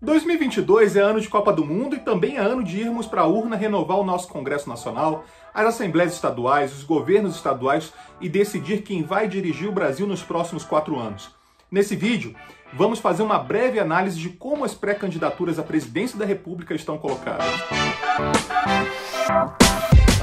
2022 é ano de Copa do Mundo e também é ano de irmos para a urna renovar o nosso Congresso Nacional, as assembleias estaduais, os governos estaduais e decidir quem vai dirigir o Brasil nos próximos quatro anos. Nesse vídeo, vamos fazer uma breve análise de como as pré-candidaturas à presidência da República estão colocadas.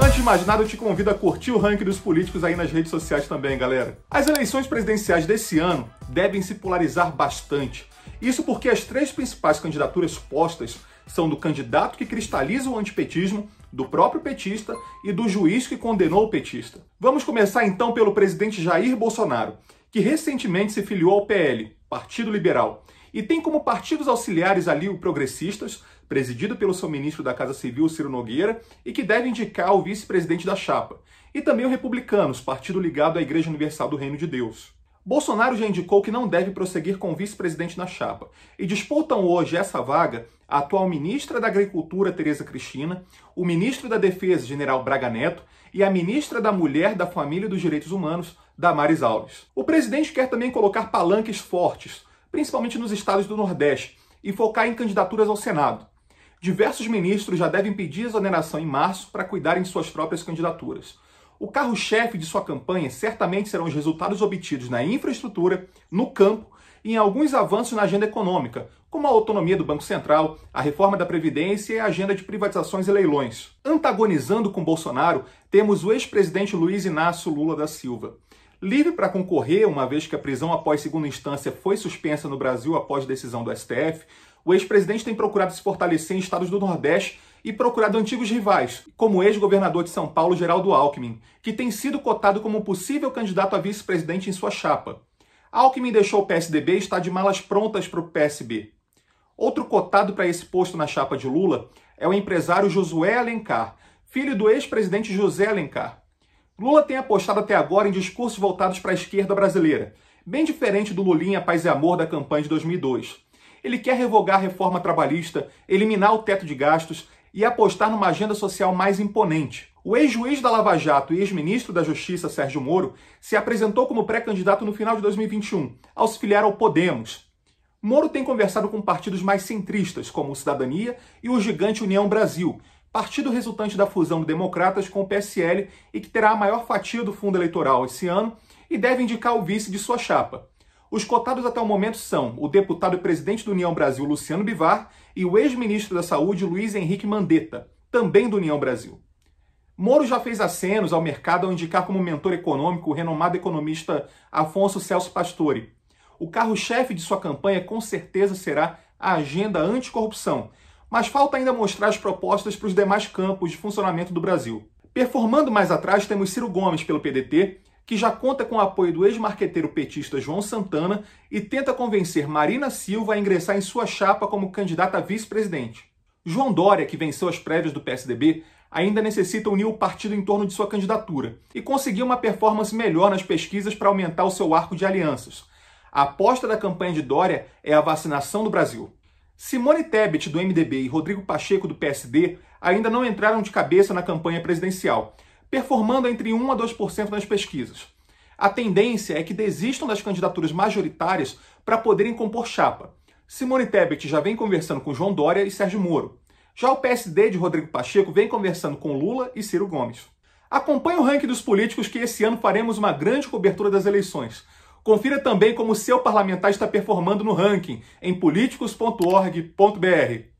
Antes de mais nada, eu te convido a curtir o ranking dos políticos aí nas redes sociais também, galera. As eleições presidenciais desse ano devem se polarizar bastante. Isso porque as três principais candidaturas postas são do candidato que cristaliza o antipetismo, do próprio petista e do juiz que condenou o petista. Vamos começar então pelo presidente Jair Bolsonaro, que recentemente se filiou ao PL, Partido Liberal, e tem como partidos auxiliares ali o Progressistas, presidido pelo seu ministro da Casa Civil, Ciro Nogueira, e que deve indicar o vice-presidente da chapa, e também o Republicanos, partido ligado à Igreja Universal do Reino de Deus. Bolsonaro já indicou que não deve prosseguir com o vice-presidente na chapa e disputam hoje essa vaga a atual ministra da Agricultura, Tereza Cristina, o ministro da Defesa, general Braga Neto, e a ministra da Mulher, da Família e dos Direitos Humanos, Damares Alves. O presidente quer também colocar palanques fortes, principalmente nos estados do Nordeste, e focar em candidaturas ao Senado. Diversos ministros já devem pedir exoneração em março para cuidarem de suas próprias candidaturas. O carro-chefe de sua campanha certamente serão os resultados obtidos na infraestrutura, no campo e em alguns avanços na agenda econômica, como a autonomia do Banco Central, a reforma da Previdência e a agenda de privatizações e leilões. Antagonizando com Bolsonaro, temos o ex-presidente Luiz Inácio Lula da Silva. Livre para concorrer, uma vez que a prisão após segunda instância foi suspensa no Brasil após decisão do STF, o ex-presidente tem procurado se fortalecer em estados do Nordeste e procurado antigos rivais, como o ex-governador de São Paulo, Geraldo Alckmin, que tem sido cotado como possível candidato a vice-presidente em sua chapa. Alckmin deixou o PSDB e está de malas prontas para o PSB. Outro cotado para esse posto na chapa de Lula é o empresário Josué Alencar, filho do ex-presidente José Alencar. Lula tem apostado até agora em discursos voltados para a esquerda brasileira, bem diferente do Lulinha Paz e Amor da campanha de 2002. Ele quer revogar a reforma trabalhista, eliminar o teto de gastos, e apostar numa agenda social mais imponente. O ex-juiz da Lava Jato e ex-ministro da Justiça, Sérgio Moro, se apresentou como pré-candidato no final de 2021, ao se filiar ao Podemos. Moro tem conversado com partidos mais centristas, como o Cidadania e o gigante União Brasil, partido resultante da fusão do Democratas com o PSL e que terá a maior fatia do fundo eleitoral esse ano e deve indicar o vice de sua chapa. Os cotados até o momento são o deputado e presidente do União Brasil, Luciano Bivar, e o ex-ministro da Saúde, Luiz Henrique Mandetta, também do União Brasil. Moro já fez acenos ao mercado ao indicar como mentor econômico o renomado economista Afonso Celso Pastore. O carro-chefe de sua campanha com certeza será a agenda anticorrupção, mas falta ainda mostrar as propostas para os demais campos de funcionamento do Brasil. Performando mais atrás, temos Ciro Gomes pelo PDT que já conta com o apoio do ex-marqueteiro petista João Santana e tenta convencer Marina Silva a ingressar em sua chapa como candidata a vice-presidente. João Dória, que venceu as prévias do PSDB, ainda necessita unir o partido em torno de sua candidatura e conseguir uma performance melhor nas pesquisas para aumentar o seu arco de alianças. A aposta da campanha de Dória é a vacinação do Brasil. Simone Tebet, do MDB, e Rodrigo Pacheco, do PSD, ainda não entraram de cabeça na campanha presidencial performando entre 1 a 2% nas pesquisas. A tendência é que desistam das candidaturas majoritárias para poderem compor chapa. Simone Tebet já vem conversando com João Dória e Sérgio Moro. Já o PSD de Rodrigo Pacheco vem conversando com Lula e Ciro Gomes. Acompanhe o ranking dos políticos que esse ano faremos uma grande cobertura das eleições. Confira também como o seu parlamentar está performando no ranking em políticos.org.br.